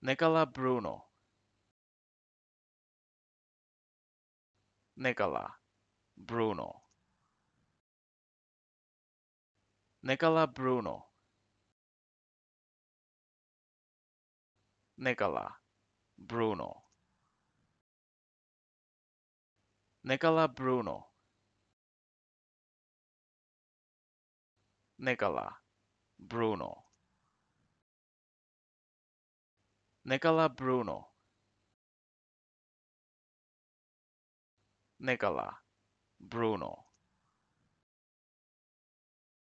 Nicola Bruno Nicola Bruno Nicola Bruno Nicola Bruno Nicola Bruno Nicola Bruno Nicola Bruno Nicola Bruno